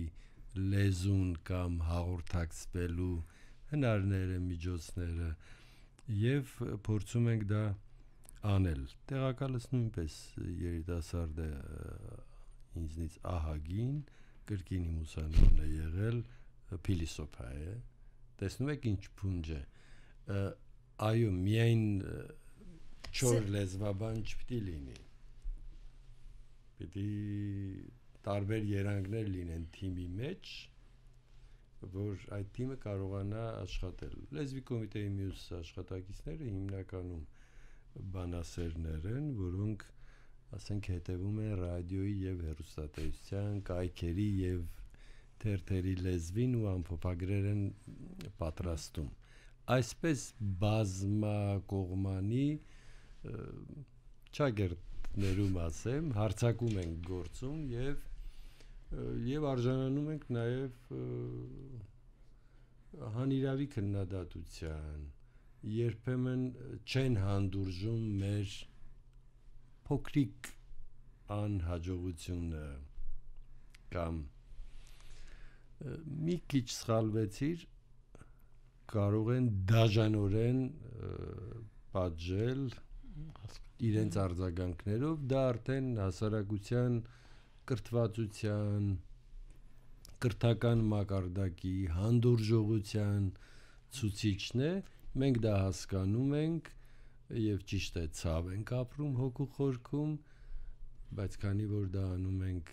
լեզուն կամ հաղորդակցվելու հնարները, միջոցները եւ փորձում ենք դա անել։ Տեղակալս նույնպես երիտասարդ է ինձնից ահագին կրկին իմ ուսանողն է եղել փիլիսոփա է։ Տեսնում եք ինչ փունջ է։ Այո, միայն չոր լեզվաբան չպիտի լինի։ Պիտի տարբեր երանգներ լինեն թիմի մեջ, որ այդ թիմը կարողանա աշխատել։ Լեզվի կոմիտեի մյուս աշխատակիցները հիմնականում բանասերներ են, որոնք ասենք հետևում են ռադիոյի եւ հեռուստատեսության կայքերի եւ թերթերի լեզվին ու ամփոփագրեր են պատրաստում։ Այսպես բազմակողմանի ճագերտներում ասեմ, հարցակում են գործում եւ եւ արժանանում ենք նաեւ հանիրավի քննադատության երբեմն չեն հանդուրժում մեր փոքրիկ անհաջողությունը կամ մի քիչ սխալվեցիր կարող են դաժանորեն պատժել իրենց արձագանքներով դա արդեն հասարակության կրթվածության, կրթական մակարդակի, հանդուրժողության ցուցիչն է։ Մենք դա հասկանում ենք եւ ճիշտ է ցավ ենք ապրում հոգու խորքում, բայց քանի որ դա անում ենք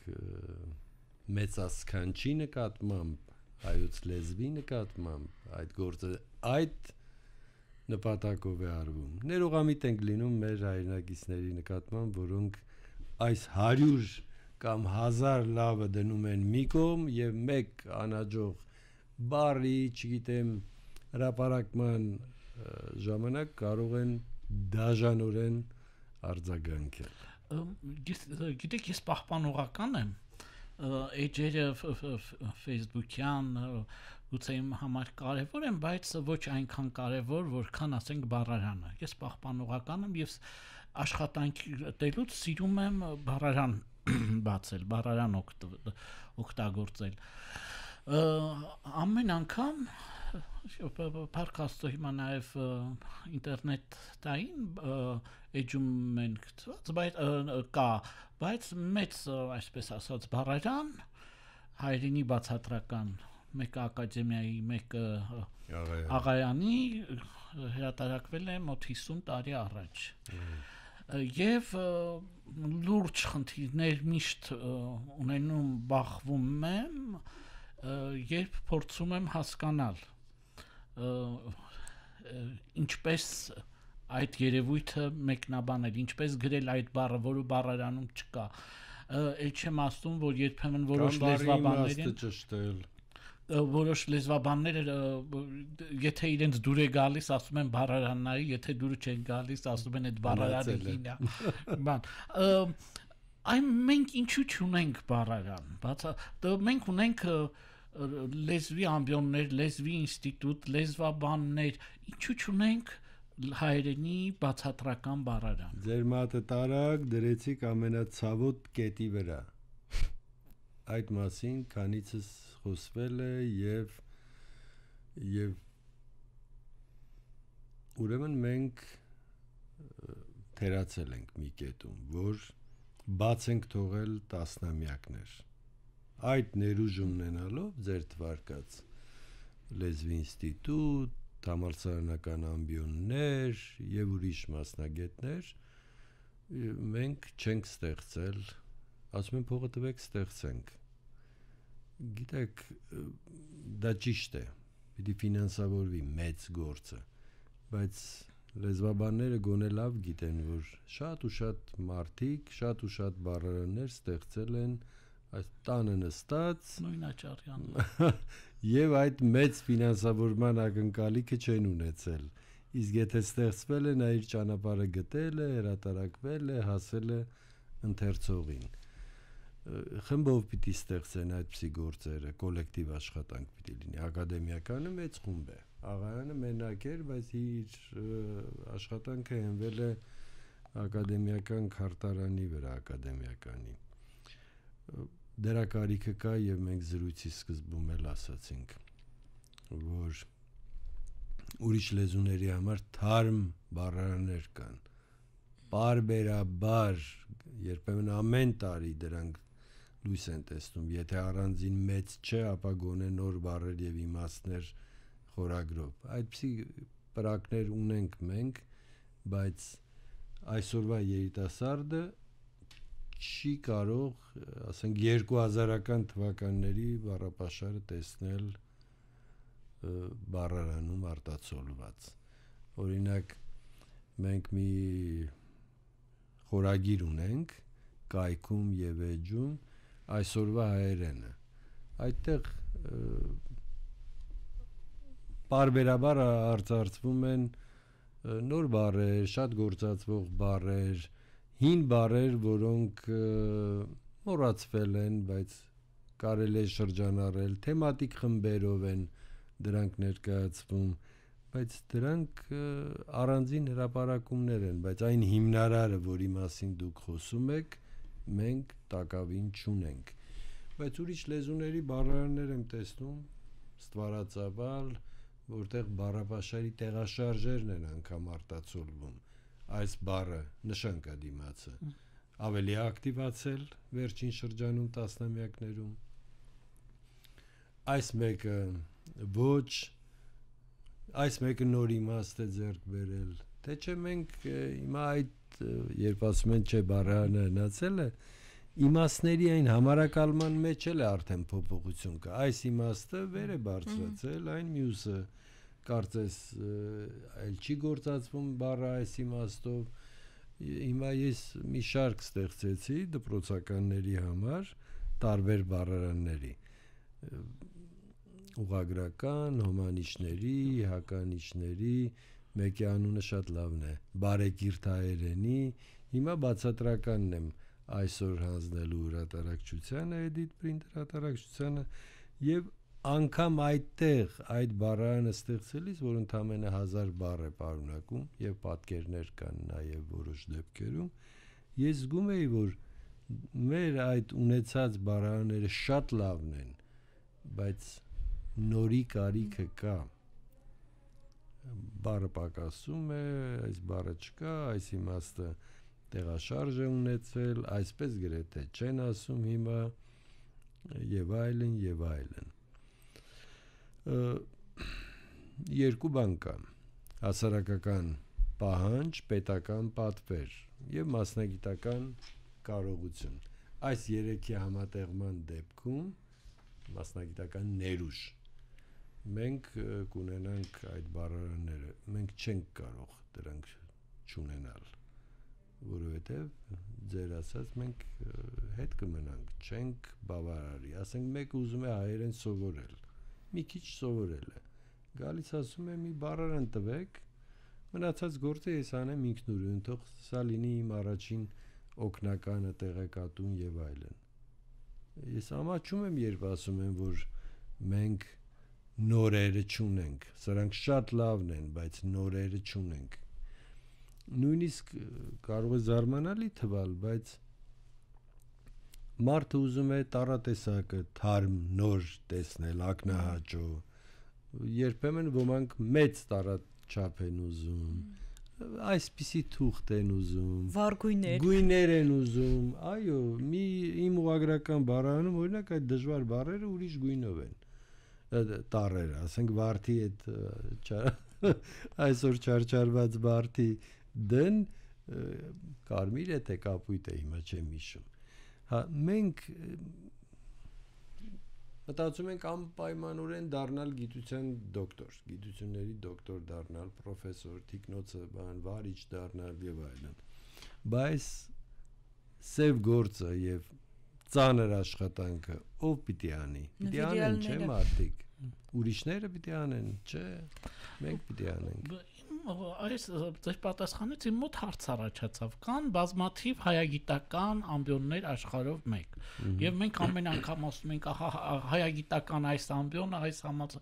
մեծ ասքանչի նկատմամբ, հայոց լեզվի նկատմամբ, այդ գործը այդ նպատակով է արվում։ Ներողամիտ ենք լինում մեր հայրենակիցների նկատմամբ, որոնք այս 100 կամ 1000 լավը դնում են մի կողմ եւ մեկ անաջող բարի, չգիտեմ, հրաապարակման ժամանակ կարող են դաժանորեն արձագանքել։ Գիտեք, ես պահպանողական եմ էջերը Facebook-յան գուցե իմ համար կարևոր են, բայց ոչ այնքան կարևոր, որքան ասենք բառարանը։ Ես պահպանողական եմ եւ աշխատանքի տելուց սիրում եմ բառարան բացել, բառարան օգտագործել։ Ամեն անգամ Փարքաստո հիմա նաև ինտերնետային էջում մենք ծած, բայց կա, բայց մեծ այսպես ասած բառարան հայրենի բացատրական մեկ ակադեմիայի մեկ աղայանի հրատարակվել է մոտ 50 տարի առաջ։ Եվ լուրջ խնդիրներ միշտ ունենում բախվում եմ, երբ փորձում եմ հասկանալ ինչպես այդ երևույթը մեկնաբանել, ինչպես գրել այդ բառը, որը բառարանում չկա։ Էլ չեմ ասում, որ երբեմն որոշ լեզվաբաններ են ճշտել որոշ լեզվաբաններ եթե իրենց դուր է գալիս ասում են բարարանայի, եթե դուր չեն գալիս ասում են այդ բարարանը հինա։ Բան։ Այ մենք ինչու չունենք բարարան։ Բաց մենք ունենք լեզվի ամբիոններ, լեզվի ինստիտուտ, լեզվաբաններ, ինչու չունենք հայերենի բացատրական բարարան։ Ձեր մատը տարակ դրեցիք ամենացավոտ կետի վրա։ Այդ մասին քանիցս խոսվել է եւ եւ ուրեմն մենք թերացել ենք մի կետում, որ բաց ենք թողել տասնամյակներ։ Այդ ներուժումն ունենալով ձեր թվարկած լեզվի ինստիտուտ, համալսարանական ամբիոններ եւ ուրիշ մասնագետներ մենք չենք ստեղծել, ասում են փողը տվեք ստեղծենք Գիտեք, դա ճիշտ է։ Պիտի ֆինանսավորվի մեծ գործը, բայց լեզվաբանները գոնե լավ գիտեն, որ շատ ու շատ մարդիկ, շատ ու շատ բարերաններ ստեղծել են այս տանը նստած նույն աճարյանը եւ այդ մեծ ֆինանսավորման ակնկալիքը չեն ունեցել։ Իսկ եթե ստեղծվել է, նա իր ճանապարհը գտել է, հրատարակվել է, հասել է ընթերցողին խմբով պիտի ստեղծեն այդպիսի գործերը, կոլեկտիվ աշխատանք պիտի լինի։ Ակադեմիականը մեծ խումբ է։ Աղայանը մենակ էր, բայց իր աշխատանքը հենվել է ակադեմիական քարտարանի վրա, ակադեմիականի։ Դրա կարիքը կա եւ մենք զրույցի սկզբում էլ ասացինք, որ ուրիշ լեզուների համար թարմ բառարաններ կան։ Բարբերաբար երբեմն ամեն տարի դրանք լույս են տեսնում։ Եթե առանձին մեծ չէ, ապա գոնե նոր բարեր եւ իմաստներ խորագրով։ Այդպիսի պրակներ ունենք մենք, բայց այսօրվա երիտասարդը չի կարող, ասենք 2000-ական թվականների բառապաշարը տեսնել բառարանում արտացոլված։ Օրինակ մենք մի խորագիր ունենք կայքում եւ էջում, այսօրվա հայերենը այդտեղ բարբերաբար արծարծվում են նոր բարեր, շատ գործածվող բարեր, հին բարեր, որոնք մոռացվել են, բայց կարելի է շրջանառել, թեմատիկ խմբերով են դրանք ներկայացվում, բայց դրանք առանձին հրապարակումներ են, բայց այն հիմնարարը, որի մասին դուք խոսում եք, մենք տակավին չունենք բայց ուրիշ լեզուների բառարաններ եմ տեսնում ստվարածավալ որտեղ բառապաշարի տեղաշարժերն են անգամ արտացոլվում այս բառը նշան կա դիմացը ավելի ակտիվացել վերջին շրջանում տասնամյակներում այս մեկը ոչ այս մեկը նոր իմաստ է ձեռք բերել Թե չէ մենք հիմա այդ երբ ասում են չէ բարանը հնացել է, իմաստների այն համարակալման մեջ էլ է արդեն փոփոխություն կա։ Այս իմաստը վեր է բարձրացել, այն մյուսը կարծես այլ չի գործածվում բառը այս իմաստով։ Հիմա ես մի շարք ստեղծեցի դպրոցականների համար տարբեր բառարանների ուղագրական, հոմանիշների, հականիշների, հականիշների մեկի անունը շատ լավն է բարեկիրթ հայերենի հիմա բացատրականն եմ այսօր հանձնելու հրատարակչությանը edit print հրատարակչությանը եւ անկամ այդտեղ այդ բառարանը ստեղծելիս, որ ընդամենը 1000 բառ է պարունակում եւ պատկերներ կան նաեւ որոշ դեպքերում, ես զգում էի, որ մեր այդ ունեցած բառարանները շատ լավն են, բայց նորի կարիքը կա։ կա բառը պակասում է, այս բառը չկա, այս իմաստը տեղաշարժ է ունեցել, այսպես գրեթե չեն ասում հիմա եւ այլն եւ այլն։ Երկու բան կա. հասարակական պահանջ, պետական պատվեր եւ մասնագիտական կարողություն։ Այս երեքի համատեղման դեպքում մասնագիտական ներուժ մենք կունենանք այդ բարերները մենք չենք կարող դրանք չունենալ որովհետև ձեր ասած մենք հետ կմնանք չենք բավարարի ասենք մեկ ուզում է հայերեն սովորել մի քիչ սովորել է գալիս ասում է մի բարերն տվեք մնացած գործը ես անեմ ինքնուրույն թող սա լինի իմ առաջին օկնականը տեղեկատուն եւ այլն ես ամաչում եմ երբ ասում եմ որ մենք նորերը չունենք։ Սրանք շատ լավն են, բայց նորերը չունենք։ Նույնիսկ կարող է զարմանալի թվալ, բայց մարդը ուզում է տարատեսակը, թարմ, նոր տեսնել, ակնահաճո։ Երբեմն ոմանք մեծ տարաչափ են ուզում։ Այսպիսի թուղթ են ուզում։ Վարգույներ։ Գույներ են ուզում։ Այո, մի իմ ուագրական բառանում օրինակ այդ դժվար բառերը ուրիշ գույնով են տարեր, ասենք վարդի այդ այսօր չարչարված վարդի դեն կարմիր է թե կապույտ է հիմա չեմ հիշում։ Հա մենք մտածում ենք անպայմանորեն դառնալ գիտության դոկտոր, գիտությունների դոկտոր դառնալ, պրոֆեսոր, թիկնոցը, բան, վարիչ դառնալ եւ այլն։ Բայց սև գործը եւ ծանր աշխատանքը ով պիտի անի։ Պիտի անեն չէ մարդիկ ուրիշները պիտի անեն, չէ, մենք պիտի անենք։ Այս ձեր պատասխանից իմ մոտ հարց առաջացավ։ Կան բազմաթիվ հայագիտական ամբիոններ աշխարհով մեկ։ Եվ մենք ամեն անգամ ասում ենք, ահա հայագիտական այս ամբիոնը, այս համաձ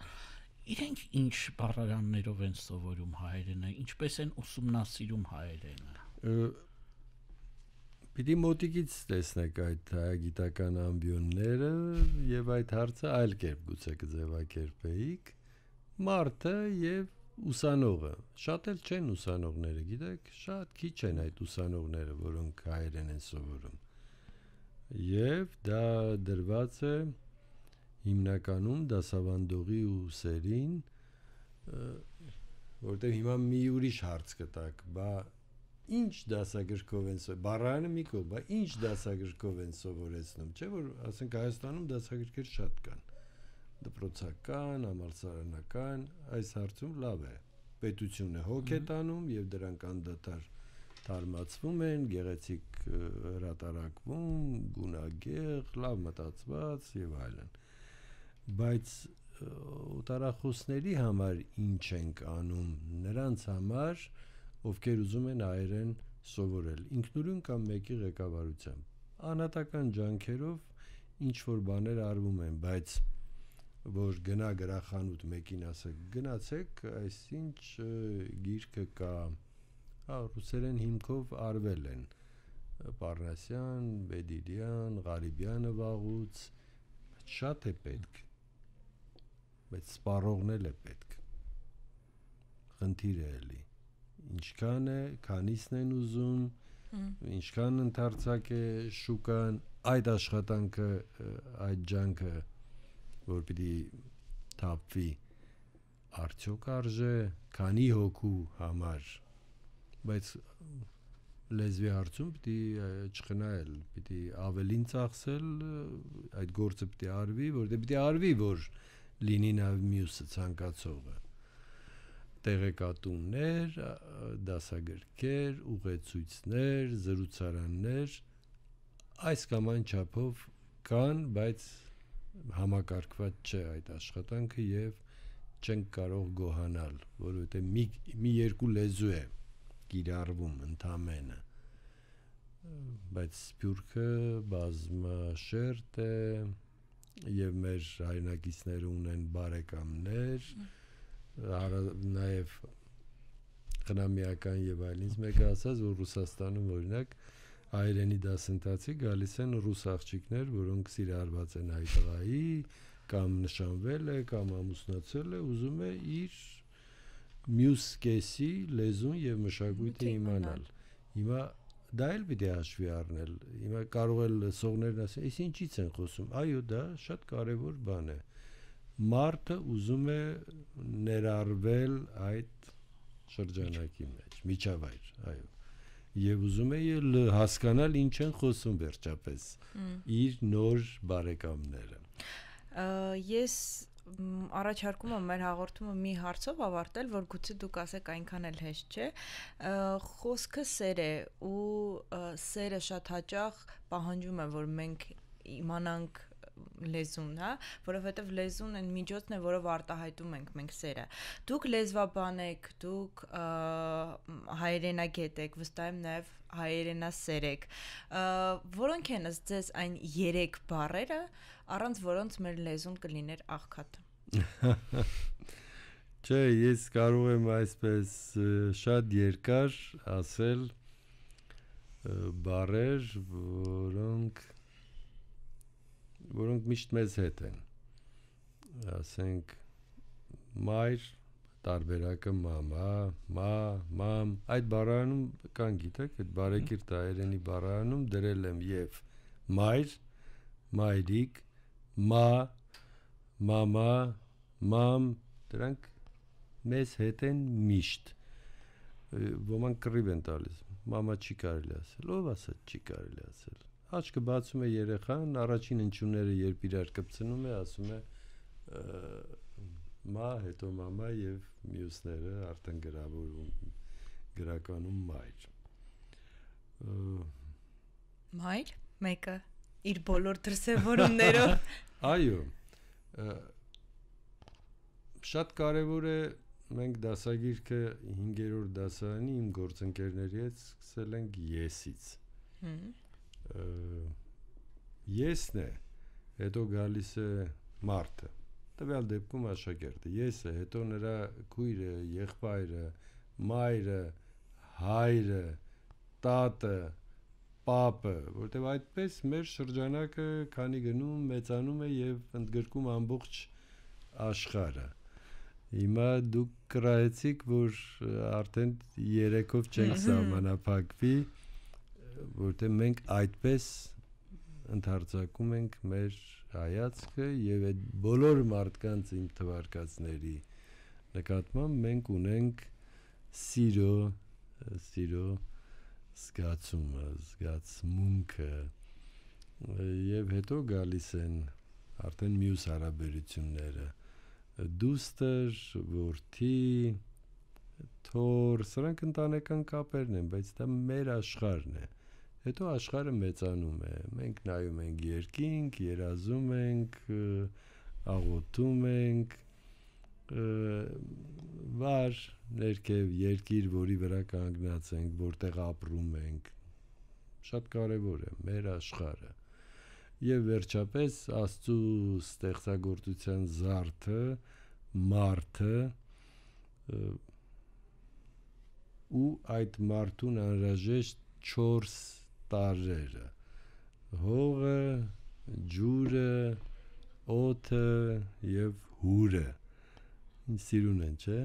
իրենք ինչ բառարաններով են սովորում հայերենը, ինչպես են ուսումնասիրում հայերենը։ Պիտի մոտիկից տեսնեք այդ հայագիտական ամբիոնները եւ այդ հարցը այլ կերպ գուցե կձևակերպեիք մարդը եւ ուսանողը շատ էլ չեն ուսանողները գիտեք շատ քիչ են այդ ուսանողները որոնք հայերեն են սովորում եւ դա դրված է հիմնականում դասավանդողի ու սերին որտեղ հիմա մի ուրիշ հարց կտակ բա ինչ դասագրքով են սովորում, բառարանը մի կողմ, բայց ինչ դասագրքով են սովորեցնում, չէ՞ որ ասենք Հայաստանում դասագրքեր շատ կան։ Դպրոցական, համալսարանական, այս հարցում լավ է։ Պետությունը հոգ է տանում եւ դրանք անդադար թարմացվում են, գեղեցիկ հրատարակվում, գունագեղ, լավ մտածված եւ այլն։ Բայց օտարախոսների համար ինչ ենք անում, նրանց համար և, ովքեր ուզում են հայերեն սովորել, ինքնուրույն կամ մեկի ղեկավարությամբ։ Անհատական ջանքերով ինչ որ բաներ արվում են, բայց որ գնա գրախանութ մեկին ասեք, գնացեք, այսինչ գիրքը կա, հա ռուսերեն հիմքով արվել են։ Պարնասյան, Բեդիդյան, Ղարիբյանը վաղուց շատ է պետք։ Բայց սպառողն էլ է պետք։ Խնդիրը էլի։ է ինչքան է, քանիսն են ուզում, ինչքան ընդարձակ է շուկան, այդ աշխատանքը, այդ ջանքը, որ պիտի թափվի, արդյոք արժե քանի հոգու համար։ Բայց լեզվի հարցում պիտի չխնայել, պիտի ավելին ծախսել, այդ գործը պիտի արվի, որտեղ պիտի արվի, որ լինի նաև մյուսը ցանկացողը տեղեկատումներ, դասագրքեր, ուղեցույցներ, զրուցարաններ այս կամ այն չափով կան, բայց համակարգված չէ այդ աշխատանքը եւ չենք կարող գոհանալ, որովհետեւ մի մի երկու լեզու է գիրառվում ընդամենը։ Բայց Սփյուռքը բազմաշերտ է եւ մեր հայրենակիցները ունեն բարեկամներ, mm -hmm նաև հնամիական եւ այլն։ Ինձ մեկը ասաց, որ Ռուսաստանում օրինակ հայերենի դասընթացի գալիս են ռուս աղջիկներ, որոնք սիրահարված են հայ տղայի, կամ նշանվել է, կամ ամուսնացել է, ուզում է իր մյուս կեսի լեզուն եւ մշակույթը իմանալ։ Հիմա դա էլ պիտի հաշվի առնել։ Հիմա կարող է լսողներն ասեն, «Էս ինչից են խոսում»։ Այո, դա շատ կարեւոր բան է։ Ա, մարդը ուզում է ներառվել այդ շրջանակի մեջ, միջավայր, այո։ Եվ ուզում է ել հասկանալ ինչ են խոսում վերջապես իր նոր բարեկամները։ Ես առաջարկում եմ մեր հաղորդումը մի հարցով ավարտել, որ գուցե դուք ասեք այնքան էլ հեշտ չէ։ Խոսքը սեր է ու սերը շատ հաճախ պահանջում է, որ մենք իմանանք լեզուն, հա, որովհետև լեզուն այն միջոցն է, որով արտահայտում ենք մենք սերը։ Դուք լեզվաբան եք, դուք հայերենագետ եք, վստահ եմ նաև հայերենասեր եք։ Որոնք են ըստ ձեզ այն 3 բառերը, առանց որոնց մեր լեզուն կլիներ աղքատ։ Չէ, ես կարող եմ այսպես շատ երկար ասել բառեր, որոնք որոնք միշտ մեզ հետ են ասենք մայր տարբերակը մամա, մա, մամ։ Այդ բառանում կան գիտեք, այդ բարեկիր տայերենի բառանում դրել եմ եւ մայր, մայրիկ, մա, մամա, մամ, դրանք մեզ հետ են միշտ։ Ոմանք կռիվ են տալիս։ Մամա չի կարելի ասել, ով ասած չի կարելի ասել աչքը բացում է երեխան, առաջին ընչունները երբ իրար կպցնում է, ասում է մա, հետո մամա եւ մյուսները արդեն գրավորում գրականում մայր։ Մայր մեկը իր բոլոր դրսևորումներով։ Այո։ Շատ կարևոր է մենք դասագիրքը 5-րդ դասարանի իմ գործընկերների հետ սկսել ենք եսից եսն է, հետո գալիս է մարդը։ Տվյալ դեպքում աշակերտը։ Եսը, հետո նրա քույրը, եղբայրը, մայրը, հայրը, տատը, պապը, որտեղ այդպես մեր շրջանակը քանի գնում մեծանում է եւ ընդգրկում ամբողջ աշխարհը։ Հիմա դուք գրայեցիք, որ արդեն 3-ով չենք սահմանափակվի։ mm -hmm որտեղ մենք այդպես ընդարձակում ենք մեր հայացքը եւ այդ բոլոր մարդկանց իմ թվարկածների նկատմամբ մենք ունենք սիրո սիրո զգացումը, զգացմունքը եւ հետո գալիս են արդեն մյուս հարաբերությունները դուստր, որդի, թոր, սրանք ընտանեկան կապերն են, բայց դա մեր աշխարհն է։ Ա, Հետո աշխարհը մեծանում է։ Մենք նայում ենք երկինք, երազում ենք, աղոթում ենք, վար ներքև երկիր, որի վրա կանգնած ենք, որտեղ ապրում ենք։ Շատ կարևոր է մեր աշխարհը։ Եվ վերջապես Աստծո ստեղծագործության զարթը, մարդը ու այդ մարդուն անհրաժեշտ 4 տարրերը հողը, ջուրը, օդը եւ հուրը։ Սիրուն են, չէ՞։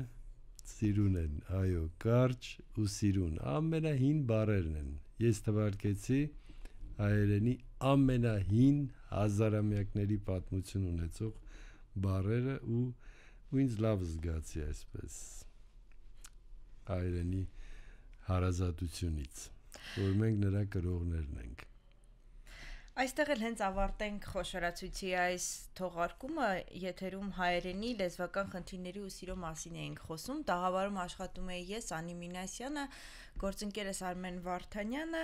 Սիրուն են, այո, կարճ ու սիրուն ամենահին բառերն են։ Ես թվարկեցի հայերենի ամենահին հազարամյակների պատմություն ունեցող բառերը ու ու ինձ լավ զգացի այսպես հայերենի հարազատությունից որ մենք նրա գրողներն ենք։ Այստեղ էլ հենց ավարտենք խոշորացույցի այս թողարկումը, եթերում հայերենի լեզվական խնդիրների ու սիրո մասին էինք խոսում։ Տաղավարում աշխատում էի ես Անի Մինասյանը, գործընկերս Արմեն Վարդանյանը,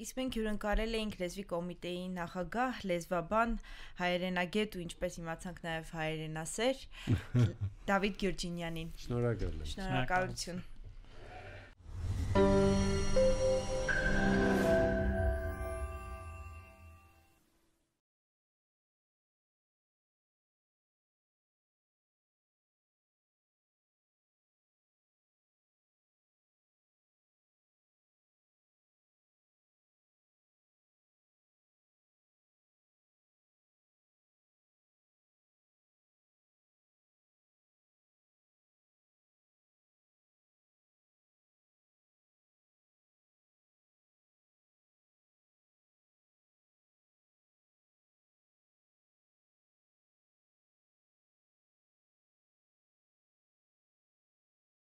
իսկ մենք հյուրընկալել էինք լեզվի կոմիտեի նախագահ, լեզվաբան, հայերենագետ ու ինչպես իմացանք նաև հայերենասեր Դավիթ Գյուրջինյանին։ Շնորհակալ եմ։ Շնորհակալություն։ Thank you